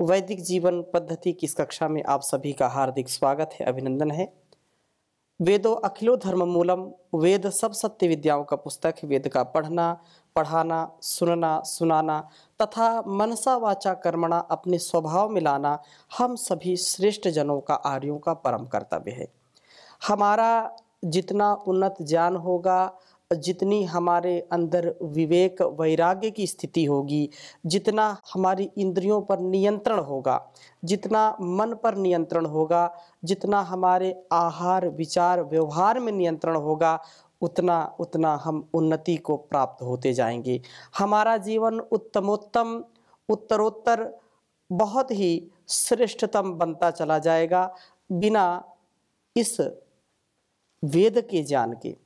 वैदिक जीवन पद्धति की इस कक्षा में आप सभी का हार्दिक स्वागत है अभिनंदन है वेदो अखिलो धर्म मूलम वेद सब सत्य विद्याओं का पुस्तक वेद का पढ़ना पढ़ाना सुनना सुनाना तथा मनसा वाचा कर्मणा अपने स्वभाव में लाना हम सभी श्रेष्ठ जनों का आर्यों का परम कर्तव्य है हमारा जितना उन्नत ज्ञान होगा जितनी हमारे अंदर विवेक वैराग्य की स्थिति होगी जितना हमारी इंद्रियों पर नियंत्रण होगा जितना मन पर नियंत्रण होगा जितना हमारे आहार विचार व्यवहार में नियंत्रण होगा उतना उतना हम उन्नति को प्राप्त होते जाएंगे हमारा जीवन उत्तमोत्तम उत्तरोत्तर बहुत ही श्रेष्ठतम बनता चला जाएगा बिना इस वेद के ज्ञान के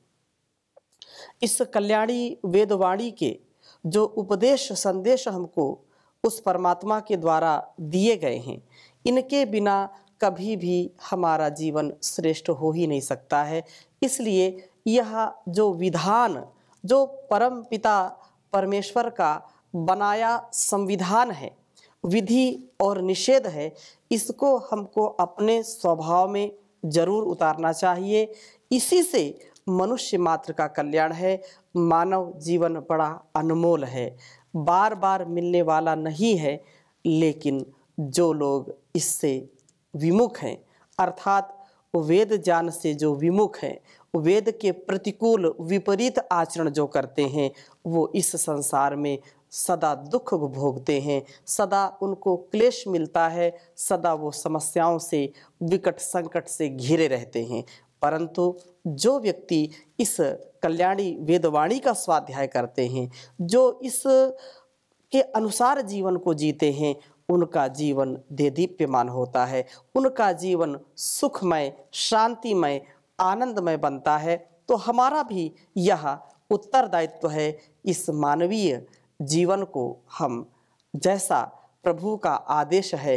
इस कल्याणी वेदवाणी के जो उपदेश संदेश हमको उस परमात्मा के द्वारा दिए गए हैं इनके बिना कभी भी हमारा जीवन श्रेष्ठ हो ही नहीं सकता है इसलिए यह जो विधान जो परम पिता परमेश्वर का बनाया संविधान है विधि और निषेध है इसको हमको अपने स्वभाव में जरूर उतारना चाहिए इसी से मनुष्य मात्र का कल्याण है मानव जीवन बड़ा अनमोल है बार बार मिलने वाला नहीं है लेकिन जो लोग इससे विमुख हैं अर्थात वेद ज्ञान से जो विमुख हैं वेद के प्रतिकूल विपरीत आचरण जो करते हैं वो इस संसार में सदा दुख भोगते हैं सदा उनको क्लेश मिलता है सदा वो समस्याओं से विकट संकट से घिरे रहते हैं परंतु जो व्यक्ति इस कल्याणी वेदवाणी का स्वाध्याय करते हैं जो इस के अनुसार जीवन को जीते हैं उनका जीवन देदीप्यमान होता है उनका जीवन सुखमय शांतिमय आनंदमय बनता है तो हमारा भी यह उत्तरदायित्व है इस मानवीय जीवन को हम जैसा प्रभु का आदेश है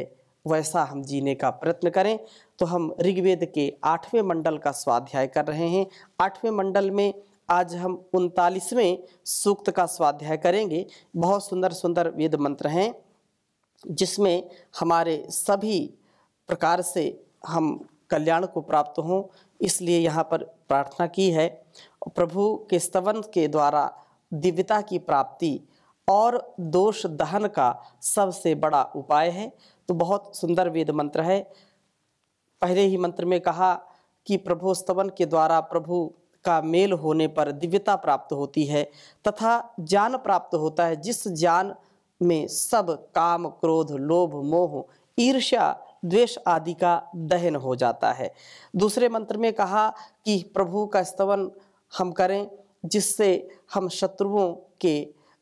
वैसा हम जीने का प्रयत्न करें तो हम ऋग्वेद के आठवें मंडल का स्वाध्याय कर रहे हैं आठवें मंडल में आज हम उनतालीसवें सूक्त का स्वाध्याय करेंगे बहुत सुंदर सुंदर वेद मंत्र हैं जिसमें हमारे सभी प्रकार से हम कल्याण को प्राप्त हों इसलिए यहाँ पर प्रार्थना की है प्रभु के स्तवन के द्वारा दिव्यता की प्राप्ति और दोष दहन का सबसे बड़ा उपाय है तो बहुत सुंदर वेद मंत्र है पहले ही मंत्र में कहा कि प्रभु स्तवन के द्वारा प्रभु का मेल होने पर दिव्यता प्राप्त होती है तथा ज्ञान प्राप्त होता है जिस ज्ञान में सब काम क्रोध लोभ मोह ईर्ष्या द्वेष आदि का दहन हो जाता है दूसरे मंत्र में कहा कि प्रभु का स्तवन हम करें जिससे हम शत्रुओं के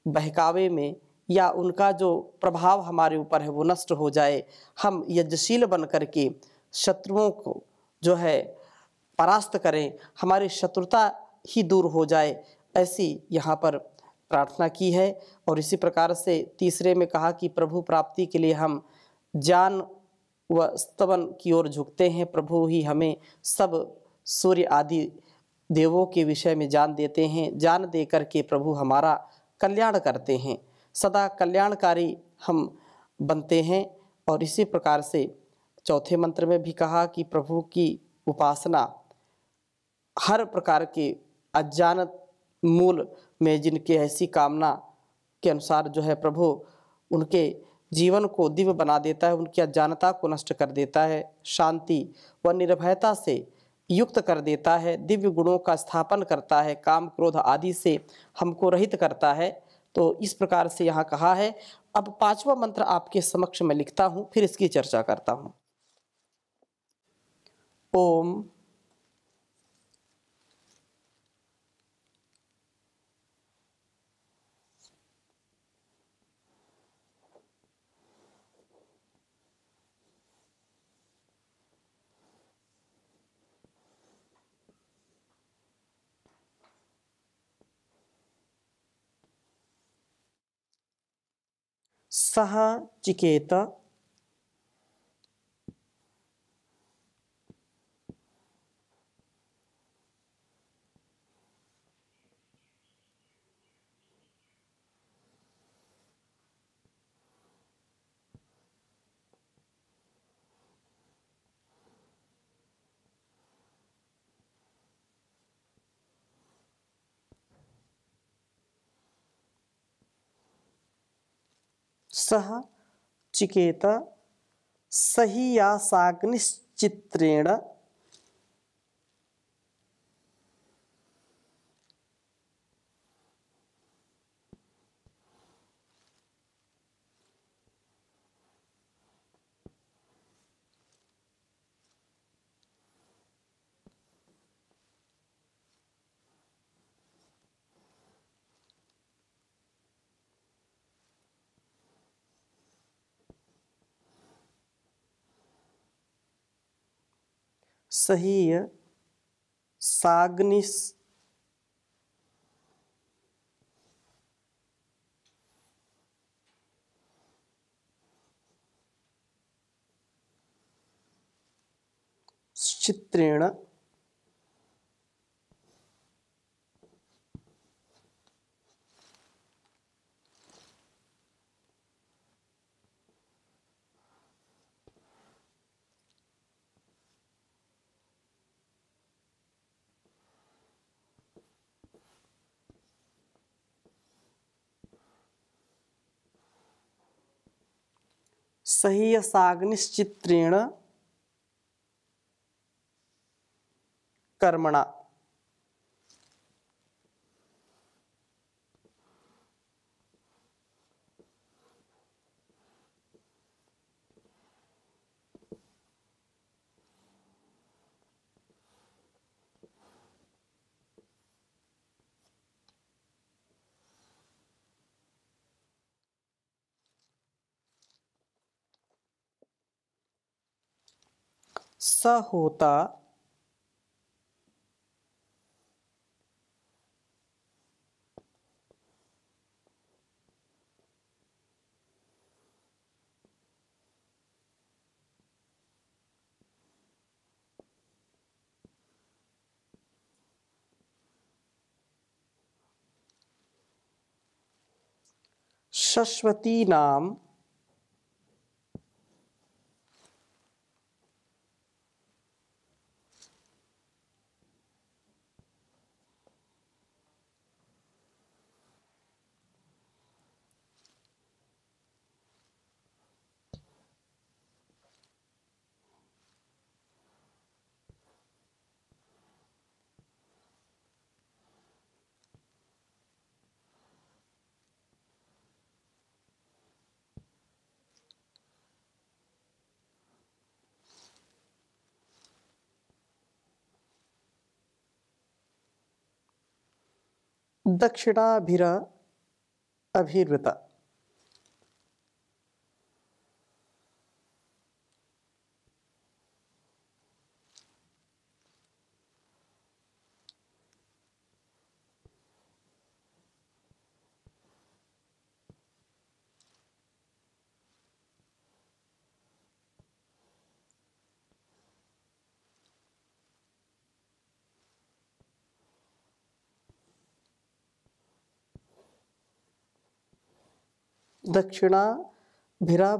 बहकावे में या उनका जो प्रभाव हमारे ऊपर है वो नष्ट हो जाए हम यज्ञशील बन करके के शत्रुओं को जो है परास्त करें हमारी शत्रुता ही दूर हो जाए ऐसी यहाँ पर प्रार्थना की है और इसी प्रकार से तीसरे में कहा कि प्रभु प्राप्ति के लिए हम जान व स्तवन की ओर झुकते हैं प्रभु ही हमें सब सूर्य आदि देवों के विषय में जान देते हैं जान दे करके प्रभु हमारा कल्याण करते हैं सदा कल्याणकारी हम बनते हैं और इसी प्रकार से चौथे मंत्र में भी कहा कि प्रभु की उपासना हर प्रकार के अज्ञान मूल में जिनके ऐसी कामना के अनुसार जो है प्रभु उनके जीवन को दिव्य बना देता है उनकी अज्ञानता को नष्ट कर देता है शांति व निर्भयता से युक्त कर देता है दिव्य गुणों का स्थापन करता है काम क्रोध आदि से हमको रहित करता है तो इस प्रकार से यहाँ कहा है अब पांचवा मंत्र आपके समक्ष मैं लिखता हूँ फिर इसकी चर्चा करता हूँ ओम सह चिकेत सह चिकेत सही या साग्निश्चित्रेण सहीय साग्निस चित्रेण सही साग्निश्चित्रेण कर्मणा स होता शश्वती नाम दक्षिणाभिरा अभिवृता दक्षिणाभिराभिवृता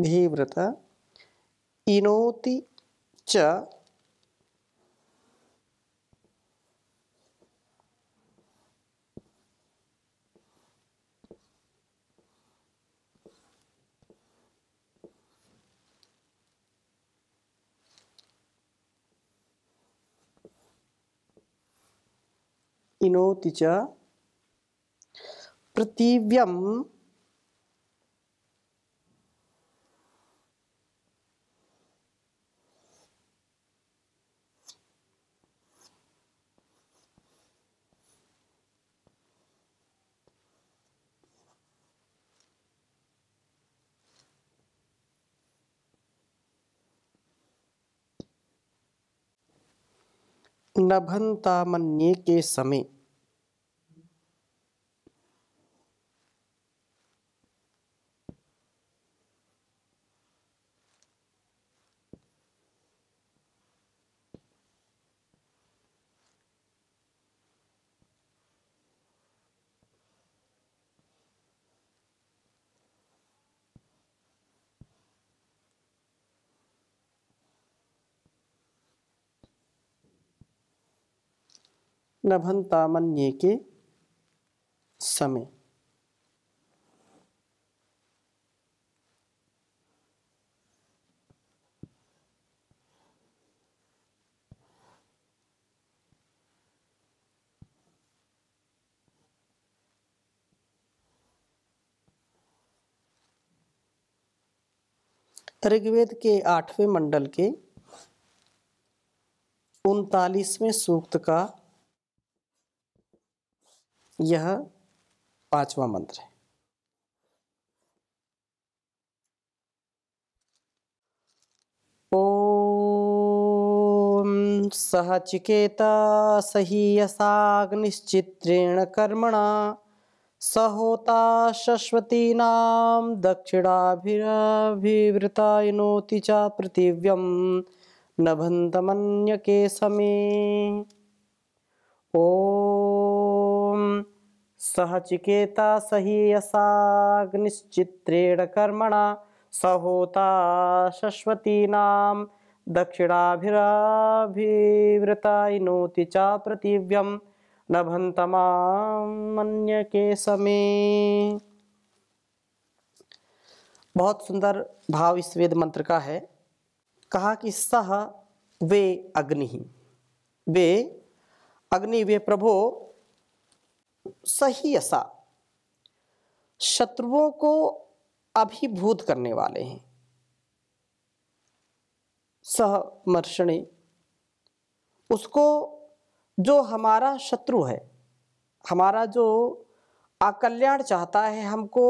भीवृत इनोति च इनोति च पृथिव्यं मन्ये के समय नभनतामन्ये के समय ऋग्वेद के आठवें मंडल के उनतालीसवें सूक्त का यह पांचवा मंत्र है ओम सहचिकेता सही यसाग्निश्चित्रेण कर्मणा सहोता शश्वतीना दक्षिणाभिराभिवृता इनोति च पृथिव्यम नभंतमन्य के समे ओम सहचिकेता सहीयसाग्निश्चित्रेण कर्मणा सहोता शश्वतीनां दक्षिणाभिराभिवृता इनोति नभंतमा मन्य के समे बहुत सुंदर भाव इस वेद मंत्र का है कहा कि सह वे अग्नि वे अग्नि वे प्रभो सही असा शत्रुओं को अभिभूत करने वाले हैं सहमर्षणी उसको जो हमारा शत्रु है हमारा जो अकल्याण चाहता है हमको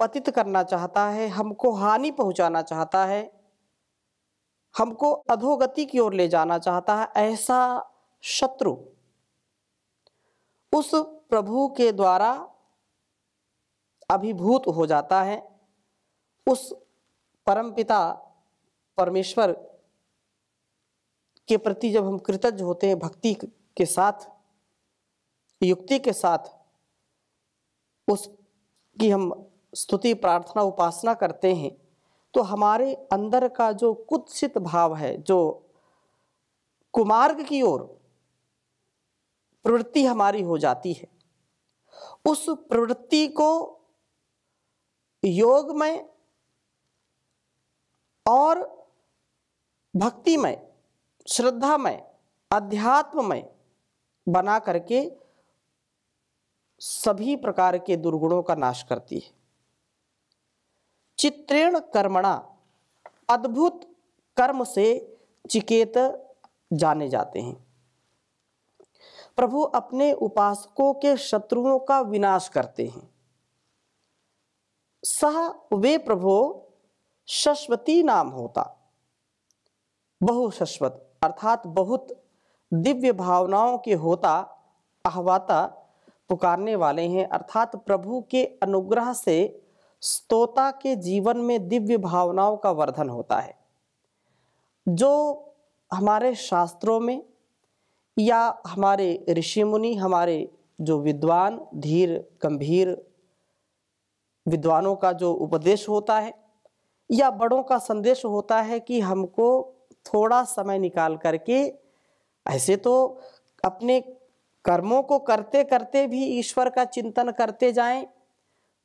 पतित करना चाहता है हमको हानि पहुंचाना चाहता है हमको अधोगति की ओर ले जाना चाहता है ऐसा शत्रु उस प्रभु के द्वारा अभिभूत हो जाता है उस परमपिता परमेश्वर के प्रति जब हम कृतज्ञ होते हैं भक्ति के साथ युक्ति के साथ उस की हम स्तुति प्रार्थना उपासना करते हैं तो हमारे अंदर का जो कुत्सित भाव है जो कुमार्ग की ओर प्रवृत्ति हमारी हो जाती है उस प्रवृत्ति को योग में और भक्ति में श्रद्धा में अध्यात्म में बना करके सभी प्रकार के दुर्गुणों का नाश करती है चित्रेण कर्मणा अद्भुत कर्म से चिकेत जाने जाते हैं प्रभु अपने उपासकों के शत्रुओं का विनाश करते हैं सह वे प्रभु शश्वती नाम होता बहुशश्वत अर्थात बहुत दिव्य भावनाओं के होता आहवाता पुकारने वाले हैं अर्थात प्रभु के अनुग्रह से स्तोता के जीवन में दिव्य भावनाओं का वर्धन होता है जो हमारे शास्त्रों में या हमारे ऋषि मुनि हमारे जो विद्वान धीर गंभीर विद्वानों का जो उपदेश होता है या बड़ों का संदेश होता है कि हमको थोड़ा समय निकाल करके ऐसे तो अपने कर्मों को करते करते भी ईश्वर का चिंतन करते जाएं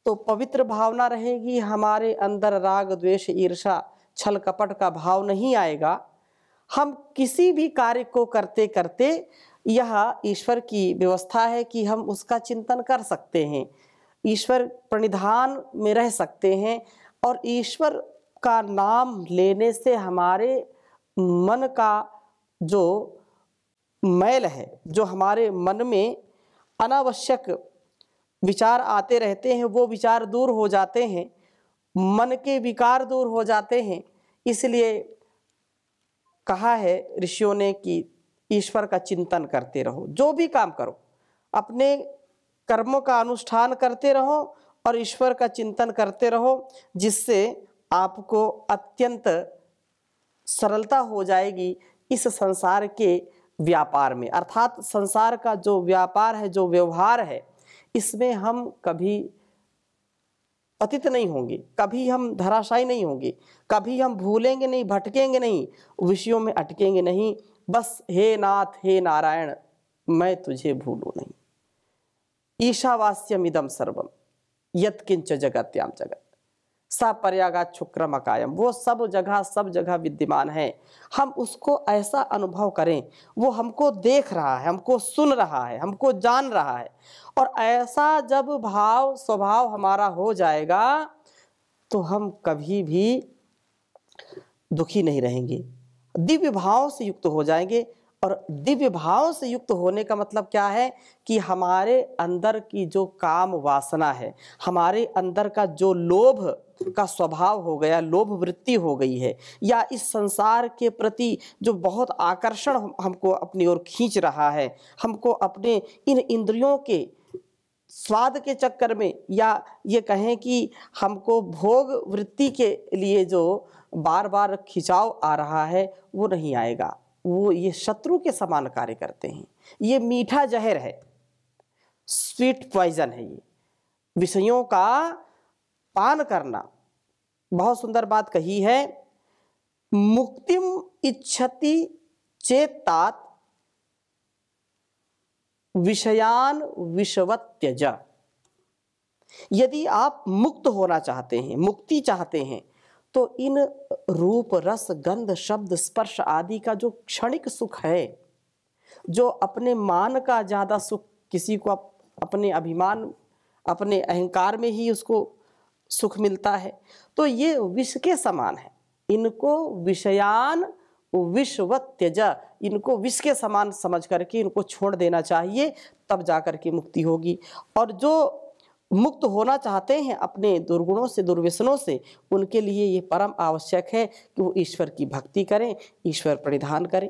तो पवित्र भावना रहेगी हमारे अंदर राग द्वेष ईर्षा छल कपट का भाव नहीं आएगा हम किसी भी कार्य को करते करते यह ईश्वर की व्यवस्था है कि हम उसका चिंतन कर सकते हैं ईश्वर प्रणिधान में रह सकते हैं और ईश्वर का नाम लेने से हमारे मन का जो मैल है जो हमारे मन में अनावश्यक विचार आते रहते हैं वो विचार दूर हो जाते हैं मन के विकार दूर हो जाते हैं इसलिए कहा है ऋषियों ने कि ईश्वर का चिंतन करते रहो जो भी काम करो अपने कर्मों का अनुष्ठान करते रहो और ईश्वर का चिंतन करते रहो जिससे आपको अत्यंत सरलता हो जाएगी इस संसार के व्यापार में अर्थात संसार का जो व्यापार है जो व्यवहार है इसमें हम कभी पतित नहीं होंगे कभी हम धराशायी नहीं होंगे कभी हम भूलेंगे नहीं भटकेंगे नहीं विषयों में अटकेंगे नहीं बस हे नाथ हे नारायण मैं तुझे भूलू नहीं ईशावास्यम इदम सर्वम यत्किंच जगत्याम जगत सा पर्यागात अकायम वो सब जगह सब जगह विद्यमान है हम उसको ऐसा अनुभव करें वो हमको देख रहा है हमको सुन रहा है हमको जान रहा है और ऐसा जब भाव स्वभाव हमारा हो जाएगा तो हम कभी भी दुखी नहीं रहेंगे दिव्य भाव से युक्त हो जाएंगे और दिव्य भाव से युक्त होने का मतलब क्या है कि हमारे अंदर की जो काम वासना है हमारे अंदर का जो लोभ का स्वभाव हो गया लोभ वृत्ति हो गई है या इस संसार के प्रति जो बहुत आकर्षण हमको अपनी ओर खींच रहा है हमको अपने इन इंद्रियों के स्वाद के चक्कर में या ये कहें कि हमको भोग वृत्ति के लिए जो बार बार खिंचाव आ रहा है वो नहीं आएगा वो ये शत्रु के समान कार्य करते हैं ये मीठा जहर है स्वीट पॉइजन है ये विषयों का पान करना बहुत सुंदर बात कही है मुक्तिम इच्छति चेतात विषयान विषवत्यज यदि आप मुक्त होना चाहते हैं मुक्ति चाहते हैं तो इन रूप रस गंध शब्द स्पर्श आदि का जो क्षणिक सुख है जो अपने मान का ज़्यादा सुख किसी को अपने अभिमान अपने अहंकार में ही उसको सुख मिलता है तो ये विष के समान है इनको विषयान विश्व त्यज इनको विष के समान समझ करके इनको छोड़ देना चाहिए तब जा कर के मुक्ति होगी और जो मुक्त होना चाहते हैं अपने दुर्गुणों से दुर्व्यसनों से उनके लिए ये परम आवश्यक है कि वो ईश्वर की भक्ति करें ईश्वर परिधान करें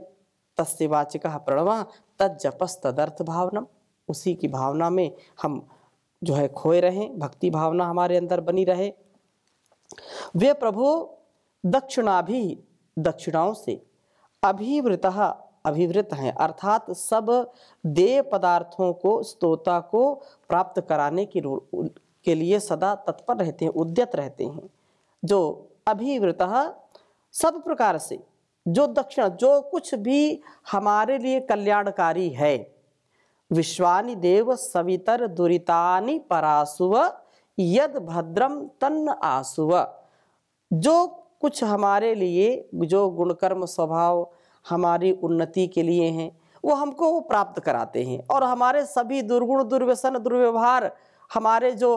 तस्वाचिक प्रणवा तजपस तदर्थ भावना उसी की भावना में हम जो है खोए रहें भक्ति भावना हमारे अंदर बनी रहे वे प्रभु भी दक्षिणाओं से अभिवृत अभिवृत हैं अर्थात सब देय पदार्थों को स्तोता को प्राप्त कराने की के लिए सदा तत्पर रहते हैं उद्यत रहते हैं जो अभिवृत सब प्रकार से जो दक्षिण जो कुछ भी हमारे लिए कल्याणकारी है विश्वानि देव सवितर दुरितानि परासुव यद भद्रम तन्न आसुव जो कुछ हमारे लिए जो गुणकर्म स्वभाव हमारी उन्नति के लिए हैं वो हमको प्राप्त कराते हैं और हमारे सभी दुर्गुण दुर्व्यसन दुर्व्यवहार हमारे जो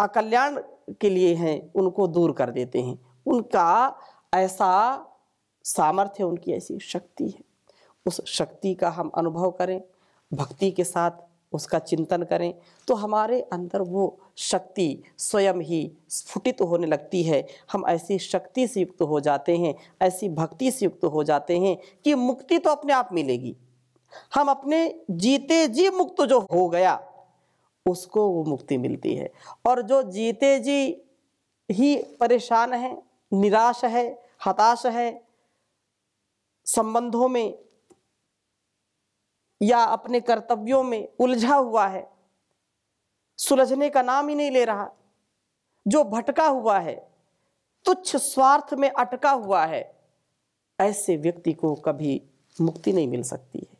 अकल्याण के लिए हैं उनको दूर कर देते हैं उनका ऐसा सामर्थ्य उनकी ऐसी शक्ति है उस शक्ति का हम अनुभव करें भक्ति के साथ उसका चिंतन करें तो हमारे अंदर वो शक्ति स्वयं ही स्फुटित तो होने लगती है हम ऐसी शक्ति से युक्त हो जाते हैं ऐसी भक्ति से युक्त हो जाते हैं कि मुक्ति तो अपने आप मिलेगी हम अपने जीते जी मुक्त जो हो गया उसको वो मुक्ति मिलती है और जो जीते जी ही परेशान है निराश है हताश है संबंधों में या अपने कर्तव्यों में उलझा हुआ है सुलझने का नाम ही नहीं ले रहा जो भटका हुआ है तुच्छ स्वार्थ में अटका हुआ है ऐसे व्यक्ति को कभी मुक्ति नहीं मिल सकती है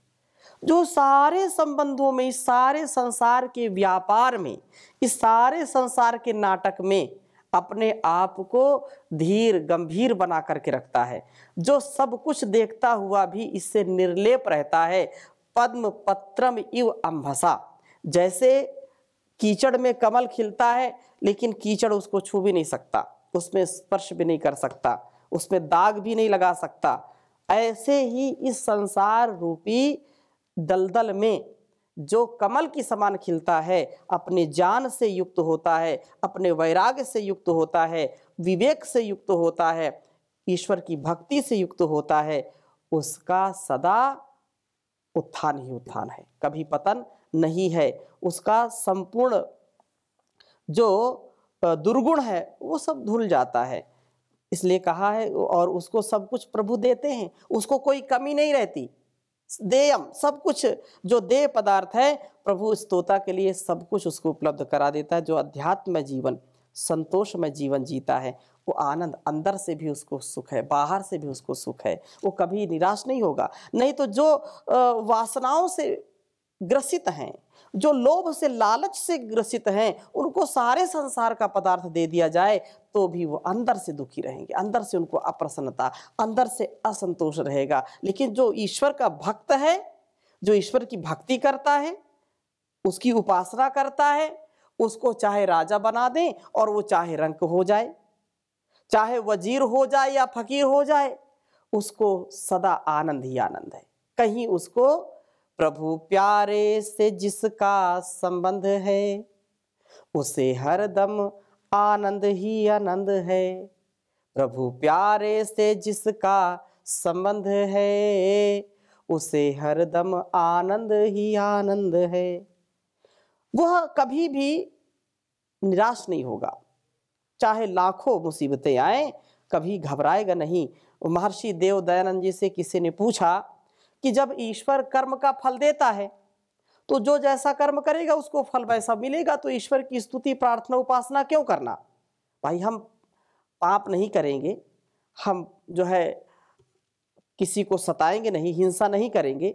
जो सारे संबंधों में इस सारे संसार के व्यापार में इस सारे संसार के नाटक में अपने आप को धीर गंभीर बना करके रखता है जो सब कुछ देखता हुआ भी इससे निर्लेप रहता है पद्म पत्रम इव अम्भसा जैसे कीचड़ में कमल खिलता है लेकिन कीचड़ उसको छू भी नहीं सकता उसमें स्पर्श भी नहीं कर सकता उसमें दाग भी नहीं लगा सकता ऐसे ही इस संसार रूपी दलदल में जो कमल की समान खिलता है अपने जान से युक्त होता है अपने वैराग्य से युक्त होता है विवेक से युक्त होता है ईश्वर की भक्ति से युक्त होता है उसका सदा उत्थान ही उत्थान है कभी पतन नहीं है उसका संपूर्ण जो दुर्गुण है वो सब धुल जाता है इसलिए कहा है और उसको सब कुछ प्रभु देते हैं उसको कोई कमी नहीं रहती देयम सब कुछ जो देय पदार्थ है प्रभु स्तोता के लिए सब कुछ उसको उपलब्ध करा देता है जो अध्यात्म जीवन संतोषमय जीवन जीता है वो आनंद अंदर से भी उसको सुख है बाहर से भी उसको सुख है वो कभी निराश नहीं होगा नहीं तो जो वासनाओं से ग्रसित हैं जो लोभ से लालच से ग्रसित हैं उनको सारे संसार का पदार्थ दे दिया जाए तो भी वो अंदर से दुखी रहेंगे अंदर से उनको अप्रसन्नता अंदर से असंतोष रहेगा लेकिन जो ईश्वर का भक्त है जो ईश्वर की भक्ति करता है उसकी उपासना करता है उसको चाहे राजा बना दें और वो चाहे रंक हो जाए चाहे वजीर हो जाए या फकीर हो जाए उसको सदा आनंद ही आनंद है कहीं उसको प्रभु प्यारे से जिसका संबंध है उसे हर दम आनंद ही आनंद है प्रभु प्यारे से जिसका संबंध है उसे हर दम आनंद ही आनंद है वह कभी भी निराश नहीं होगा चाहे लाखों मुसीबतें आए कभी घबराएगा नहीं महर्षि देव दयानंद जी से किसी ने पूछा कि जब ईश्वर कर्म का फल देता है तो जो जैसा कर्म करेगा उसको फल वैसा मिलेगा तो ईश्वर की स्तुति प्रार्थना उपासना क्यों करना भाई हम पाप नहीं करेंगे हम जो है किसी को सताएंगे नहीं हिंसा नहीं करेंगे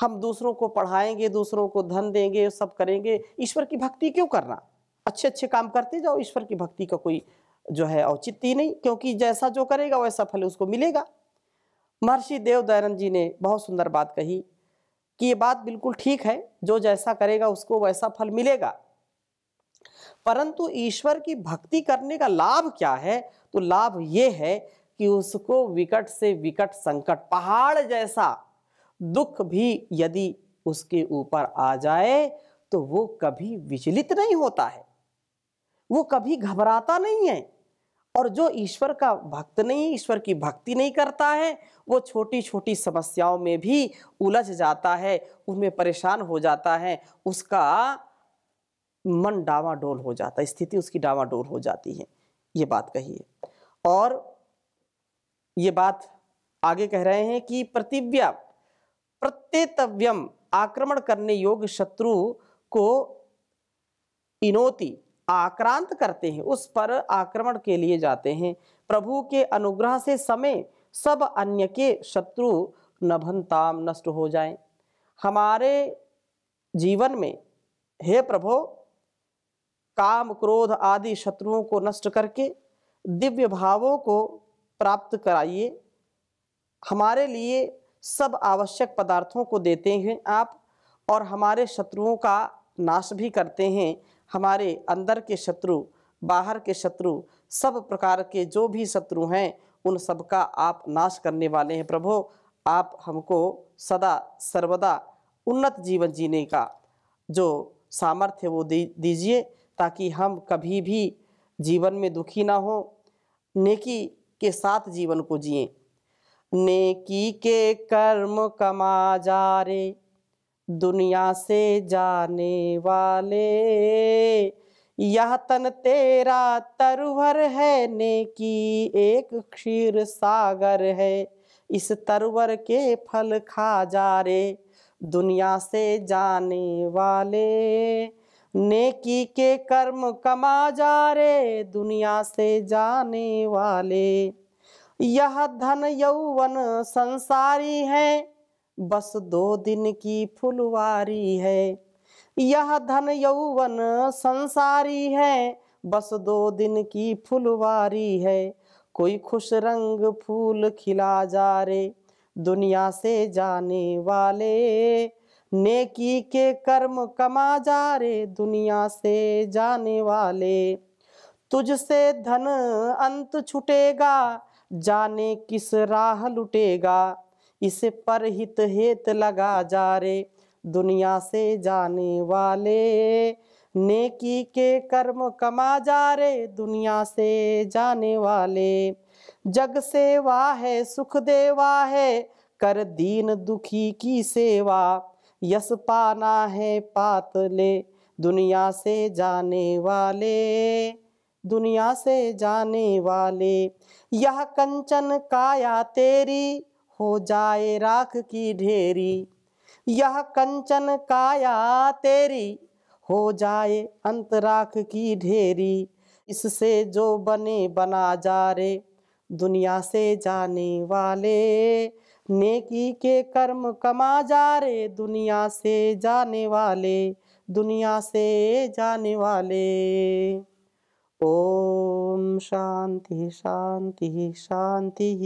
हम दूसरों को पढ़ाएंगे दूसरों को धन देंगे सब करेंगे ईश्वर की भक्ति क्यों करना अच्छे अच्छे काम करते जाओ ईश्वर की भक्ति का कोई जो है औचित्य ही नहीं क्योंकि जैसा जो करेगा वैसा फल उसको मिलेगा महर्षि देव दयानंद जी ने बहुत सुंदर बात कही कि ये बात बिल्कुल ठीक है जो जैसा करेगा उसको वैसा फल मिलेगा परंतु ईश्वर की भक्ति करने का लाभ क्या है तो लाभ ये है कि उसको विकट से विकट संकट पहाड़ जैसा दुख भी यदि उसके ऊपर आ जाए तो वो कभी विचलित नहीं होता है वो कभी घबराता नहीं है और जो ईश्वर का भक्त नहीं ईश्वर की भक्ति नहीं करता है वो छोटी छोटी समस्याओं में भी उलझ जाता है उनमें परेशान हो जाता है उसका मन डावाडोल हो जाता है स्थिति उसकी डावाडोल हो जाती है ये बात कही है और ये बात आगे कह रहे हैं कि प्रतिव्या प्रत्येतव्यम आक्रमण करने योग्य शत्रु को इनोति आक्रांत करते हैं उस पर आक्रमण के लिए जाते हैं प्रभु के अनुग्रह से समय सब अन्य के शत्रु नभनताम नष्ट हो जाएं हमारे जीवन में हे प्रभो काम क्रोध आदि शत्रुओं को नष्ट करके दिव्य भावों को प्राप्त कराइए हमारे लिए सब आवश्यक पदार्थों को देते हैं आप और हमारे शत्रुओं का नाश भी करते हैं हमारे अंदर के शत्रु बाहर के शत्रु सब प्रकार के जो भी शत्रु हैं उन सब का आप नाश करने वाले हैं प्रभो आप हमको सदा सर्वदा उन्नत जीवन जीने का जो सामर्थ्य वो दीजिए ताकि हम कभी भी जीवन में दुखी ना हो नेकी के साथ जीवन को जिएं नेकी के कर्म कमा जा रे दुनिया से जाने वाले यह तन तेरा तरवर है नेकी एक क्षीर सागर है इस तरवर के फल खा जा रे दुनिया से जाने वाले नेकी के कर्म कमा जा रे दुनिया से जाने वाले यह धन यौवन संसारी है बस दो दिन की फुलवारी है यह धन यौवन संसारी है बस दो दिन की फुलवारी है कोई खुश रंग फूल खिला जा रे दुनिया से जाने वाले नेकी के कर्म कमा जा रे दुनिया से जाने वाले तुझसे धन अंत छुटेगा जाने किस राह लुटेगा इस पर हित हेत लगा जा रे दुनिया से जाने वाले नेकी के कर्म कमा जा रे दुनिया से जाने वाले जग सेवा है सुख देवा है कर दीन दुखी की सेवा यश पाना है पातले दुनिया से जाने वाले दुनिया से जाने वाले यह कंचन काया तेरी हो जाए राख की ढेरी यह कंचन काया तेरी हो जाए अंत राख की ढेरी इससे जो बने बना जा रे दुनिया से जाने वाले नेकी के कर्म कमा जा रे दुनिया से जाने वाले दुनिया से जाने वाले ॐ शान्तिः शान्तिः शान्तिः